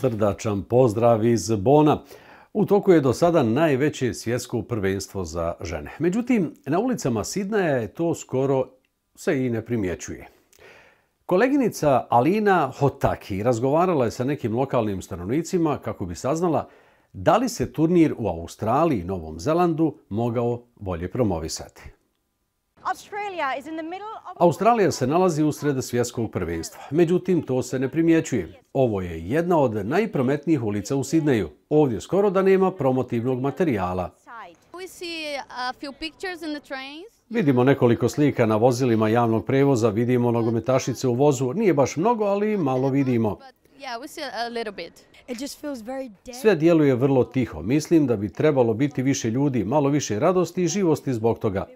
srdačan pozdrav iz Bona. U toku je do sada najveće svjetsko prvenstvo za žene. Međutim, na ulicama Sidnaja je to skoro se i ne primjećuje. Koleginica Alina Hotaki razgovarala je sa nekim lokalnim stanovnicima kako bi saznala da li se turnir u Australiji i Novom Zelandu mogao bolje promovisati. Australija se nalazi u sred svjetskog prvenstva. Međutim, to se ne primjećuje. Ovo je jedna od najprometnijih ulica u Sidneju. Ovdje skoro da nema promotivnog materijala. Vidimo nekoliko slika na vozilima javnog prevoza, vidimo nogometašice u vozu. Nije baš mnogo, ali malo vidimo. Sve djeluje vrlo tiho. Mislim da bi trebalo biti više ljudi, malo više radosti i živosti zbog toga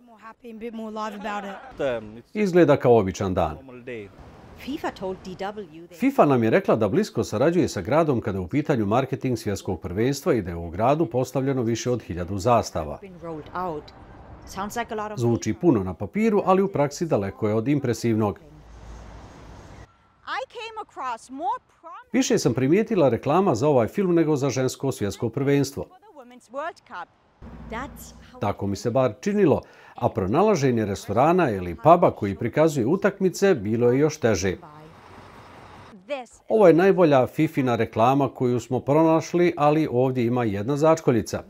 happy and a bit more love about it. Um, Izgleda kao običan dan. FIFA nam je rekla da blisko sarađuje sa gradom kada je u pitanju marketing svjetskog prvenstva i da je u gradu postavljeno više od hiljadu zastava. Zvuči puno na papiru, ali u praksi daleko je od impresivnog. Više sam primijetila reklama za ovaj film nego za žensko svjetsko prvenstvo. Tako mi se bar činilo, a pronalaženje restorana ili puba koji prikazuje utakmice bilo je još teže. Ovo je najbolja Fifina reklama koju smo pronašli, ali ovdje ima jedna začkoljica.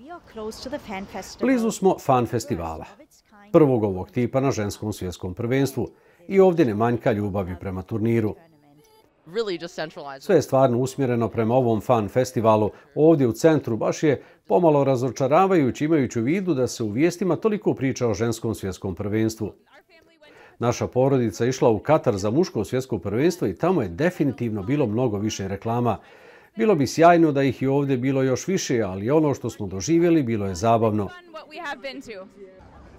Blizu smo fan festivala, prvog ovog tipa na ženskom svjetskom prvenstvu. I ovdje ne manjka ljubavi prema turniru. Sve je stvarno usmjereno prema ovom fan festivalu. Ovdje u centru baš je pomalo razočaravajući imajući u vidu da se u vijestima toliko priča o ženskom svjetskom prvenstvu. Naša porodica išla u Katar za muško svjetsko prvenstvo i tamo je definitivno bilo mnogo više reklama. Bilo bi sjajno da ih i ovdje bilo još više, ali ono što smo doživjeli bilo je zabavno.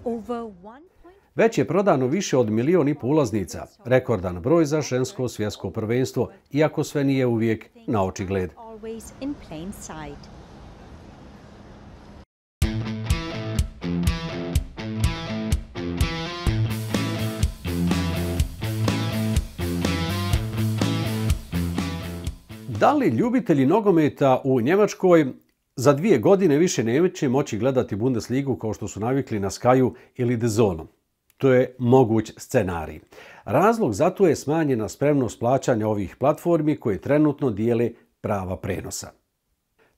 Over one... Već je prodano više od milion i pol ulaznica, rekordan broj za žensko svjetsko prvenstvo, iako sve nije uvijek na očigled. Da li ljubitelji nogometa u Njemačkoj za dvije godine više neće moći gledati Bundesligu kao što su navikli na Skyu ili The Zone? to je moguć scenarij. Razlog za to je smanjena spremnost plaćanja ovih platformi koje trenutno dijele prava prenosa.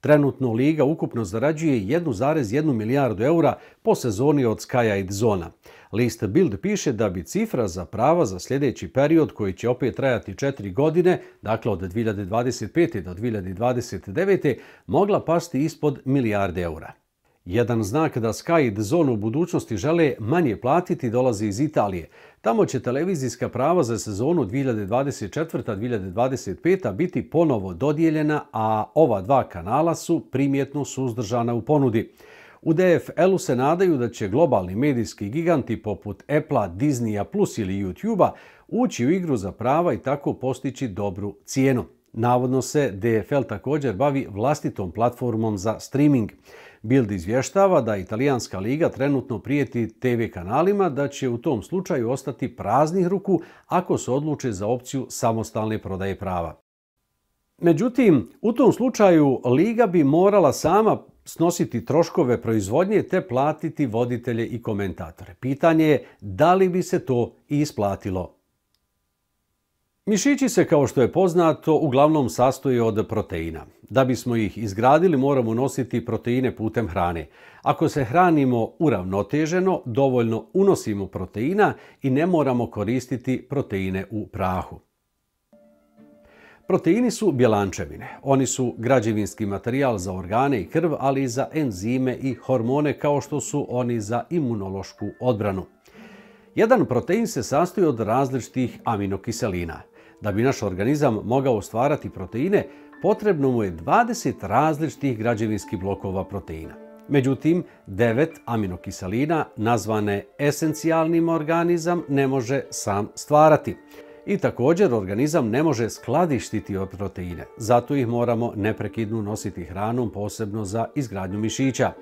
Trenutno Liga ukupno zarađuje 1,1 milijardu eura po sezoni od Sky i Zona. List Build piše da bi cifra za prava za sljedeći period koji će opet trajati 4 godine, dakle od 2025. do 2029. mogla pasti ispod milijarde eura. Jedan znak da Sky i The Zone u budućnosti žele manje platiti dolazi iz Italije. Tamo će televizijska prava za sezonu 2024-2025 biti ponovo dodijeljena, a ova dva kanala su primjetno suzdržana u ponudi. U DFL-u se nadaju da će globalni medijski giganti poput Apple, Disney Plus ili YouTube-a ući u igru za prava i tako postići dobru cijenu. Navodno se DFL također bavi vlastitom platformom za streaming. Bild izvještava da italijanska liga trenutno prijeti TV kanalima da će u tom slučaju ostati praznih ruku ako se odluče za opciju samostalne prodaje prava. Međutim, u tom slučaju liga bi morala sama snositi troškove proizvodnje te platiti voditelje i komentatore. Pitanje je da li bi se to isplatilo. Mišići se, kao što je poznato, uglavnom sastoje od proteina. Da bismo ih izgradili, moramo nositi proteine putem hrane. Ako se hranimo uravnoteženo, dovoljno unosimo proteina i ne moramo koristiti proteine u prahu. Proteini su bjelančevine. Oni su građevinski materijal za organe i krv, ali i za enzime i hormone, kao što su oni za imunološku odbranu. Jedan protein se sastoji od različitih aminokiselina – Da bi naš organizam mogao stvarati proteine, potrebno mu je 20 različitih građevinskih blokova proteina. Međutim, 9 aminokiselina, nazvane esencijalnim organizam, ne može sam stvarati. I također, organizam ne može skladištiti od proteine, zato ih moramo neprekidno nositi hranom, posebno za izgradnju mišića.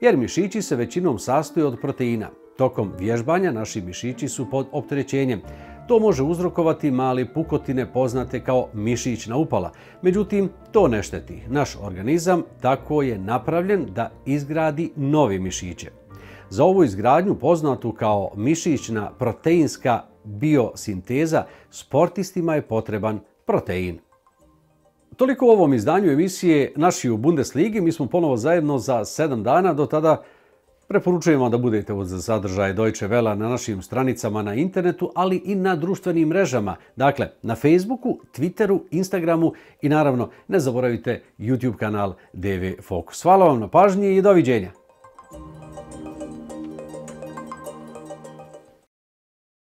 Jer mišići se većinom sastoje od proteina. Tokom vježbanja naši mišići su pod optrećenjem, to može uzrokovati mali pukotine poznate kao mišićna upala. Međutim, to ne šteti. Naš organizam tako je napravljen da izgradi nove mišiće. Za ovu izgradnju poznatu kao mišićna proteinska biosinteza, sportistima je potreban protein. Toliko u ovom izdanju emisije Naši u Bundesligi. Mi smo ponovo zajedno za sedam dana. Do tada... Preporučujem vam da budete uz sadržaje Deutsche Welle na našim stranicama na internetu, ali i na društvenim mrežama. Dakle, na Facebooku, Twitteru, Instagramu i naravno ne zaboravite YouTube kanal DV Focus. Hvala vam na pažnje i doviđenja!